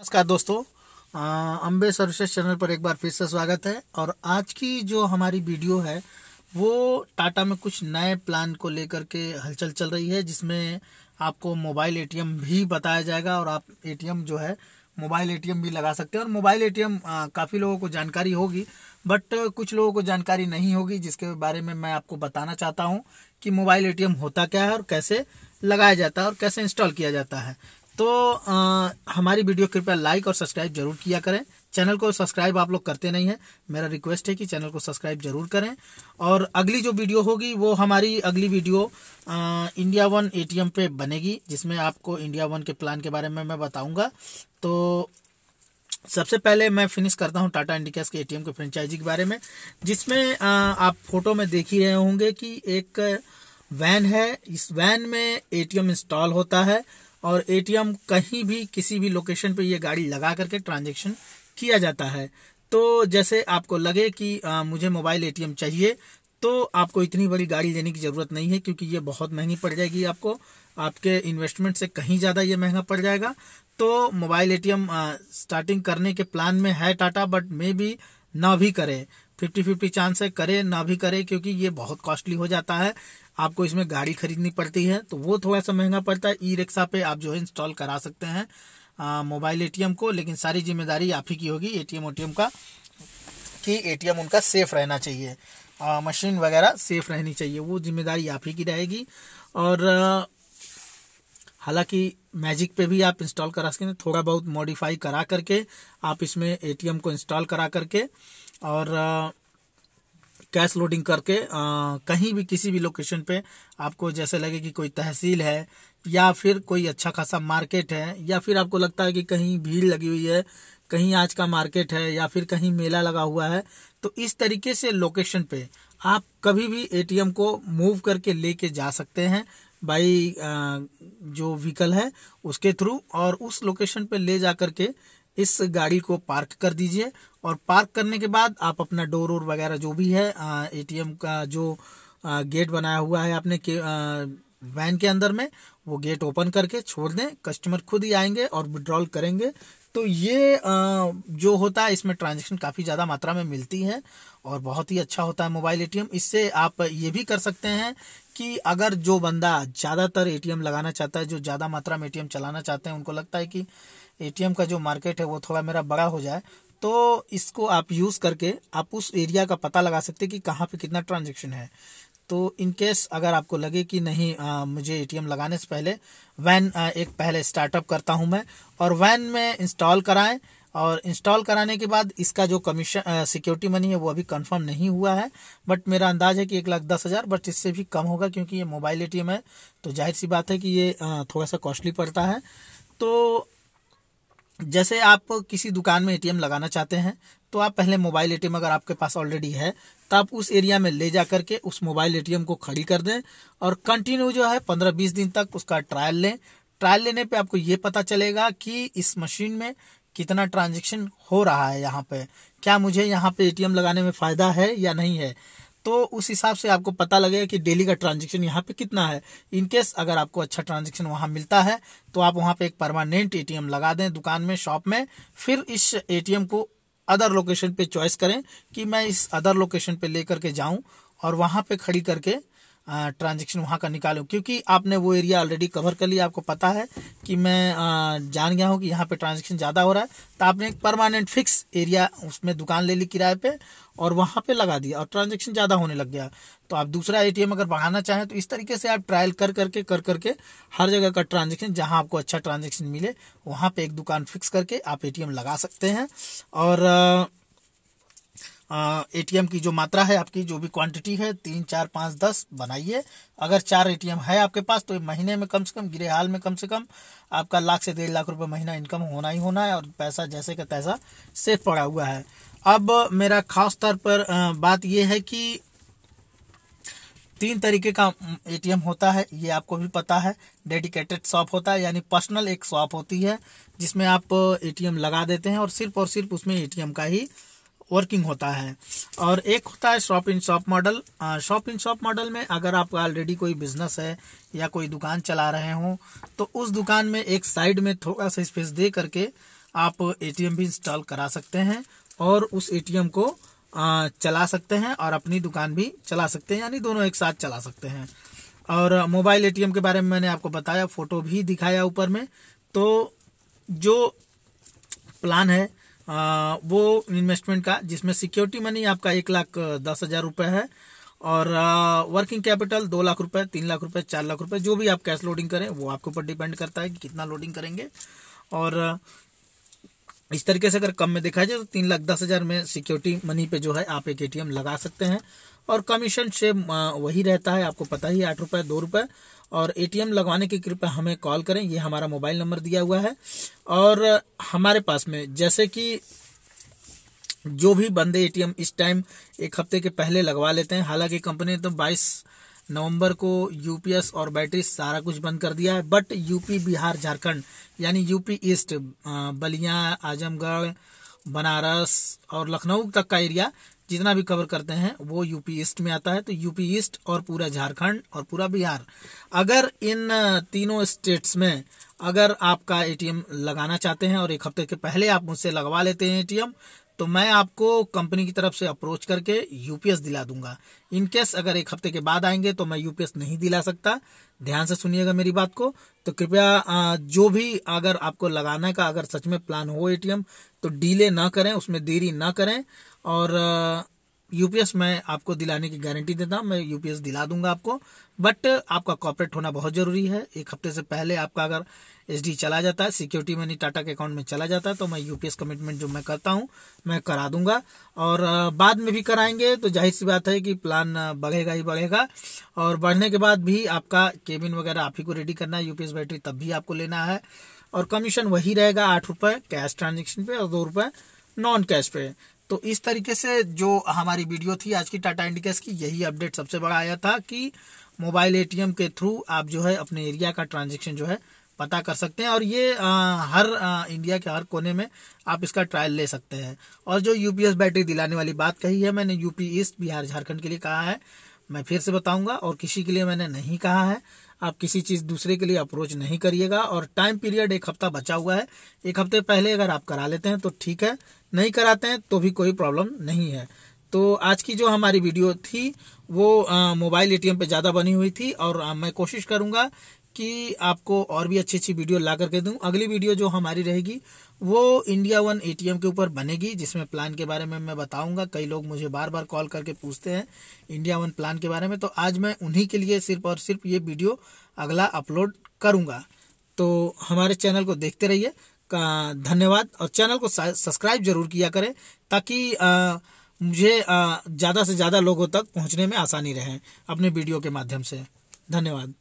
नमस्कार दोस्तों Ambe services channel पर एक बार फिर से स्वागत है और आज की जो हमारी वीडियो है वो टाटा में कुछ नए प्लान को लेकर के हलचल चल रही है जिसमें आपको मोबाइल एटीएम भी बताया जाएगा और आप एटीएम जो है मोबाइल एटीएम भी लगा सकते हैं और मोबाइल एटीएम काफ़ी लोगों को जानकारी होगी बट कुछ लोगों को जानकारी नहीं होगी जिसके बारे में मैं आपको बताना चाहता हूँ कि मोबाइल एटीएम होता क्या है और कैसे लगाया जाता है और कैसे इंस्टॉल किया जाता है तो आ, हमारी वीडियो कृपया लाइक और सब्सक्राइब जरूर किया करें चैनल को सब्सक्राइब आप लोग करते नहीं हैं मेरा रिक्वेस्ट है कि चैनल को सब्सक्राइब जरूर करें और अगली जो वीडियो होगी वो हमारी अगली वीडियो आ, इंडिया वन एटीएम पे बनेगी जिसमें आपको इंडिया वन के प्लान के बारे में मैं बताऊंगा तो सबसे पहले मैं फिनिश करता हूं टाटा इंडिकास के एटीएम के फ्रेंचाइजी के बारे में जिसमें आ, आप फोटो में देख ही रहे होंगे कि एक वैन है इस वैन में ए इंस्टॉल होता है और एटीएम कहीं भी किसी भी लोकेशन पे ये गाड़ी लगा करके ट्रांजेक्शन किया जाता है तो जैसे आपको लगे कि आ, मुझे मोबाइल एटीएम चाहिए तो आपको इतनी बड़ी गाड़ी लेने की ज़रूरत नहीं है क्योंकि ये बहुत महंगी पड़ जाएगी आपको आपके इन्वेस्टमेंट से कहीं ज़्यादा ये महंगा पड़ जाएगा तो मोबाइल एटीएम स्टार्टिंग करने के प्लान में है टाटा बट मे भी ना भी करे फिफ्टी फिफ्टी चांस है करे ना भी करे क्योंकि ये बहुत कॉस्टली हो जाता है आपको इसमें गाड़ी खरीदनी पड़ती है तो वो थोड़ा सा महंगा पड़ता है ई रिक्शा पे आप जो है इंस्टॉल करा सकते हैं मोबाइल एटीएम को लेकिन सारी जिम्मेदारी आप ही की होगी एटीएम ओटीएम का कि एटीएम उनका सेफ रहना चाहिए आ, मशीन वगैरह सेफ रहनी चाहिए वो जिम्मेदारी आप ही की रहेगी और हालांकि मैजिक पे भी आप इंस्टॉल करा सकते हैं थोड़ा बहुत मॉडिफाई करा करके आप इसमें एटीएम को इंस्टॉल करा करके और कैश लोडिंग करके आ, कहीं भी किसी भी लोकेशन पे आपको जैसे लगे कि कोई तहसील है या फिर कोई अच्छा खासा मार्केट है या फिर आपको लगता है कि कहीं भीड़ लगी हुई है कहीं आज का मार्केट है या फिर कहीं मेला लगा हुआ है तो इस तरीके से लोकेशन पे आप कभी भी एटीएम को मूव करके लेके जा सकते हैं बाई जो व्हीकल है उसके थ्रू और उस लोकेशन पे ले जा करके के इस गाड़ी को पार्क कर दीजिए और पार्क करने के बाद आप अपना डोर और वगैरह जो भी है एटीएम का जो गेट बनाया हुआ है आपने के, वैन के अंदर में वो गेट ओपन करके छोड़ दें कस्टमर खुद ही आएंगे और विड्रॉल करेंगे तो ये जो होता है इसमें ट्रांजेक्शन काफ़ी ज़्यादा मात्रा में मिलती है और बहुत ही अच्छा होता है मोबाइल एटीएम इससे आप ये भी कर सकते हैं कि अगर जो बंदा ज़्यादातर एटीएम लगाना चाहता है जो ज़्यादा मात्रा में एटीएम चलाना चाहते हैं उनको लगता है कि एटीएम का जो मार्केट है वो थोड़ा मेरा बड़ा हो जाए तो इसको आप यूज़ करके आप उस एरिया का पता लगा सकते कि कहाँ पे कितना ट्रांजेक्शन है तो इन केस अगर आपको लगे कि नहीं आ, मुझे एटीएम लगाने से पहले वैन आ, एक पहले स्टार्टअप करता हूँ मैं और वैन में इंस्टॉल कराएं और इंस्टॉल कराने के बाद इसका जो कमीशन सिक्योरिटी मनी है वो अभी कंफर्म नहीं हुआ है बट मेरा अंदाज है कि एक लाख दस हज़ार बट इससे भी कम होगा क्योंकि ये मोबाइल एटीएम है तो जाहिर सी बात है कि ये आ, थोड़ा सा कॉस्टली पड़ता है तो जैसे आप किसी दुकान में एटीएम लगाना चाहते हैं तो आप पहले मोबाइल एटीएम अगर आपके पास ऑलरेडी है तो आप उस एरिया में ले जा करके उस मोबाइल एटीएम को खड़ी कर दें और कंटिन्यू जो है पंद्रह बीस दिन तक उसका ट्रायल लें ट्रायल लेने पे आपको ये पता चलेगा कि इस मशीन में कितना ट्रांजेक्शन हो रहा है यहाँ पे क्या मुझे यहाँ पे एटीएम लगाने में फ़ायदा है या नहीं है तो उस हिसाब से आपको पता लगेगा कि डेली का ट्रांजेक्शन यहाँ पे कितना है इनकेस अगर आपको अच्छा ट्रांजेक्शन वहां मिलता है तो आप वहां पे एक परमानेंट एटीएम लगा दें दुकान में शॉप में फिर इस एटीएम को अदर लोकेशन पे चॉइस करें कि मैं इस अदर लोकेशन पे लेकर के जाऊं और वहां पे खड़ी करके ट्रांजेक्शन वहाँ का निकालू क्योंकि आपने वो एरिया ऑलरेडी कवर कर लिया आपको पता है कि मैं जान गया हूँ कि यहाँ पे ट्रांजेक्शन ज़्यादा हो रहा है तो आपने एक परमानेंट फिक्स एरिया उसमें दुकान ले ली किराए पे और वहाँ पे लगा दिया और ट्रांजेक्शन ज़्यादा होने लग गया तो आप दूसरा एटीएम अगर बढ़ाना चाहें तो इस तरीके से आप ट्रायल कर करके कर करके हर जगह का ट्रांजेक्शन जहाँ आपको अच्छा ट्रांजेक्शन मिले वहाँ पर एक दुकान फिक्स करके आप ए लगा सकते हैं और एटीएम की जो मात्रा है आपकी जो भी क्वांटिटी है तीन चार पाँच दस बनाइए अगर चार एटीएम है आपके पास तो महीने में कम से कम गिरे हाल में कम से कम आपका लाख से डेढ़ लाख रुपये महीना इनकम होना ही होना है और पैसा जैसे का तैसा सेफ पड़ा हुआ है अब मेरा खास तौर पर बात यह है कि तीन तरीके का एटीएम होता है ये आपको भी पता है डेडिकेटेड शॉप होता है यानी पर्सनल एक शॉप होती है जिसमें आप एटीएम लगा देते हैं और सिर्फ और सिर्फ उसमें एटीएम का ही वर्किंग होता है और एक होता है shop in shop model shop in shop model में अगर आपका ऑलरेडी कोई बिजनेस है या कोई दुकान चला रहे हों तो उस दुकान में एक साइड में थोड़ा सा स्पेस दे करके आप एटीएम भी इंस्टॉल करा सकते हैं और उस एटीएम को चला सकते हैं और अपनी दुकान भी चला सकते हैं यानी दोनों एक साथ चला सकते हैं और मोबाइल एटीएम के बारे में मैंने आपको बताया फ़ोटो भी दिखाया ऊपर में तो जो प्लान है आ, वो इन्वेस्टमेंट का जिसमें सिक्योरिटी मनी आपका एक लाख दस हजार रुपये है और वर्किंग कैपिटल दो लाख रुपए तीन लाख रुपए चार लाख रुपए जो भी आप कैश लोडिंग करें वो आपके ऊपर डिपेंड करता है कि कितना लोडिंग करेंगे और इस तरीके से अगर कम में देखा जाए तो तीन लाख दस हजार में सिक्योरिटी मनी पे जो है आप एक एटीएम लगा सकते हैं और कमीशन से वही रहता है आपको पता ही आठ रुपये दो रुपये और एटीएम लगवाने की कृपया हमें कॉल करें ये हमारा मोबाइल नंबर दिया हुआ है और हमारे पास में जैसे कि जो भी बंदे एटीएम इस टाइम एक हफ्ते के पहले लगवा लेते हैं हालांकि कंपनी ने तो 22 नवंबर को यूपीएस और बैटरी सारा कुछ बंद कर दिया है बट यूपी बिहार झारखंड यानी यूपी ईस्ट बलिया आजमगढ़ बनारस और लखनऊ तक का एरिया जितना भी कवर करते हैं वो यूपी ईस्ट में आता है तो यूपी ईस्ट और पूरा झारखंड और पूरा बिहार अगर इन तीनों स्टेट्स में अगर आपका एटीएम लगाना चाहते हैं और एक हफ्ते के पहले आप मुझसे लगवा लेते हैं एटीएम तो मैं आपको कंपनी की तरफ से अप्रोच करके यूपीएस दिला दूंगा इनकेस अगर एक हफ्ते के बाद आएंगे तो मैं यूपीएस नहीं दिला सकता ध्यान से सुनिएगा मेरी बात को तो कृपया जो भी अगर आपको लगाने का अगर सच में प्लान हो एटीएम तो डीले ना करें उसमें देरी ना करें और यूपीएस मैं आपको दिलाने की गारंटी देता हूँ मैं यूपीएस दिला दूंगा आपको बट आपका कॉपरेट होना बहुत ज़रूरी है एक हफ्ते से पहले आपका अगर एसडी चला जाता है सिक्योरिटी मनी टाटा के अकाउंट में चला जाता है तो मैं यूपीएस कमिटमेंट जो मैं करता हूँ मैं करा दूंगा और बाद में भी कराएंगे तो जाहिर सी बात है कि प्लान बढ़ेगा ही बढ़ेगा और बढ़ने के बाद भी आपका केबिन वगैरह आप ही को रेडी करना है यूपीएस बैटरी तब भी आपको लेना है और कमीशन वही रहेगा आठ रुपये कैश ट्रांजेक्शन पे और दो रुपये नॉन कैश पे तो इस तरीके से जो हमारी वीडियो थी आज की टाटा इंडिकेस की यही अपडेट सबसे बड़ा आया था कि मोबाइल एटीएम के थ्रू आप जो है अपने एरिया का ट्रांजेक्शन जो है पता कर सकते हैं और ये आ, हर आ, इंडिया के हर कोने में आप इसका ट्रायल ले सकते हैं और जो यूपीएस बैटरी दिलाने वाली बात कही है मैंने यूपी ईस्ट बिहार झारखंड के लिए कहा है मैं फिर से बताऊंगा और किसी के लिए मैंने नहीं कहा है आप किसी चीज़ दूसरे के लिए अप्रोच नहीं करिएगा और टाइम पीरियड एक हफ्ता बचा हुआ है एक हफ्ते पहले अगर आप करा लेते हैं तो ठीक है नहीं कराते हैं तो भी कोई प्रॉब्लम नहीं है तो आज की जो हमारी वीडियो थी वो मोबाइल एटीएम पे ज़्यादा बनी हुई थी और आ, मैं कोशिश करूँगा कि आपको और भी अच्छी अच्छी वीडियो ला करके दूँ अगली वीडियो जो हमारी रहेगी वो इंडिया वन एटीएम के ऊपर बनेगी जिसमें प्लान के बारे में मैं बताऊंगा कई लोग मुझे बार बार कॉल करके पूछते हैं इंडिया वन प्लान के बारे में तो आज मैं उन्हीं के लिए सिर्फ और सिर्फ ये वीडियो अगला अपलोड करूँगा तो हमारे चैनल को देखते रहिए धन्यवाद और चैनल को सब्सक्राइब जरूर किया करें ताकि आ, मुझे ज़्यादा से ज़्यादा लोगों तक पहुँचने में आसानी रहे अपने वीडियो के माध्यम से धन्यवाद